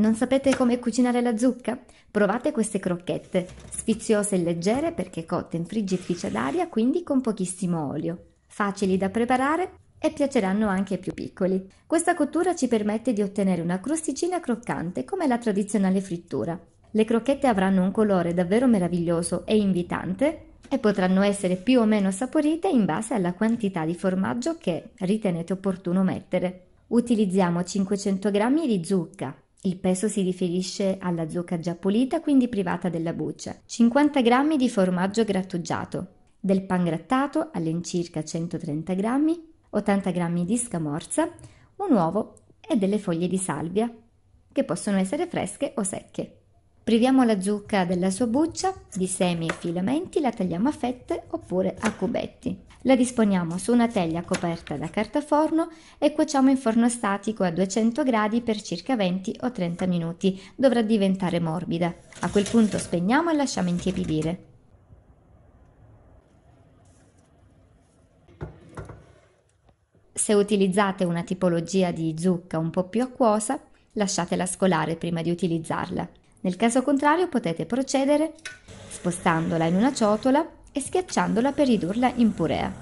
Non sapete come cucinare la zucca? Provate queste crocchette, sfiziose e leggere perché cotte in friggitrice d'aria, quindi con pochissimo olio. Facili da preparare e piaceranno anche ai più piccoli. Questa cottura ci permette di ottenere una crosticina croccante come la tradizionale frittura. Le crocchette avranno un colore davvero meraviglioso e invitante e potranno essere più o meno saporite in base alla quantità di formaggio che ritenete opportuno mettere. Utilizziamo 500 g di zucca, il peso si riferisce alla zucca già pulita, quindi privata della buccia. 50 g di formaggio grattugiato, del pan grattato all'incirca 130 g, 80 g di scamorza, un uovo e delle foglie di salvia, che possono essere fresche o secche. Priviamo la zucca della sua buccia di semi e filamenti, la tagliamo a fette oppure a cubetti. La disponiamo su una teglia coperta da carta forno e cuociamo in forno statico a 200 gradi per circa 20 o 30 minuti. Dovrà diventare morbida. A quel punto spegniamo e lasciamo intiepidire. Se utilizzate una tipologia di zucca un po' più acquosa, lasciatela scolare prima di utilizzarla. Nel caso contrario potete procedere spostandola in una ciotola e schiacciandola per ridurla in purea.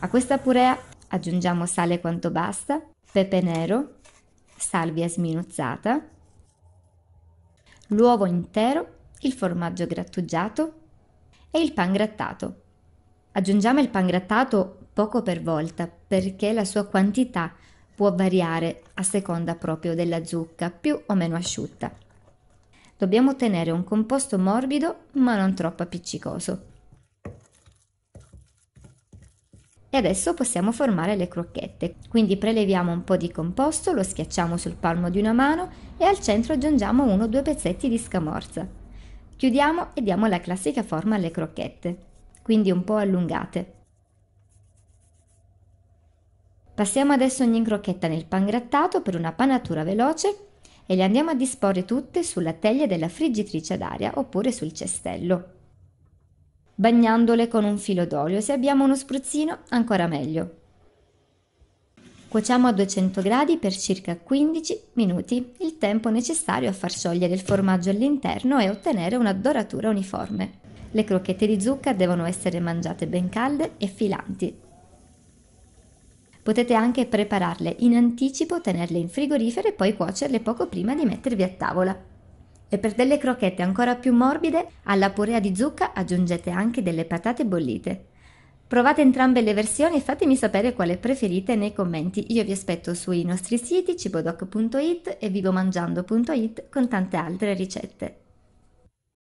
A questa purea aggiungiamo sale quanto basta, pepe nero, salvia sminuzzata, l'uovo intero, il formaggio grattugiato e il pan grattato. Aggiungiamo il pan grattato poco per volta perché la sua quantità può variare a seconda proprio della zucca, più o meno asciutta. Dobbiamo ottenere un composto morbido ma non troppo appiccicoso. E adesso possiamo formare le crocchette. Quindi preleviamo un po' di composto, lo schiacciamo sul palmo di una mano e al centro aggiungiamo uno o due pezzetti di scamorza. Chiudiamo e diamo la classica forma alle crocchette, quindi un po' allungate. Passiamo adesso ogni crocchetta nel pan grattato per una panatura veloce e le andiamo a disporre tutte sulla teglia della friggitrice ad aria oppure sul cestello, bagnandole con un filo d'olio. Se abbiamo uno spruzzino, ancora meglio. Cuociamo a 200 gradi per circa 15 minuti, il tempo necessario a far sciogliere il formaggio all'interno e ottenere una doratura uniforme. Le crocchette di zucca devono essere mangiate ben calde e filanti, Potete anche prepararle in anticipo, tenerle in frigorifero e poi cuocerle poco prima di mettervi a tavola. E per delle crocchette ancora più morbide, alla purea di zucca aggiungete anche delle patate bollite. Provate entrambe le versioni e fatemi sapere quale preferite nei commenti. Io vi aspetto sui nostri siti cibodoc.it e vivomangiando.it con tante altre ricette.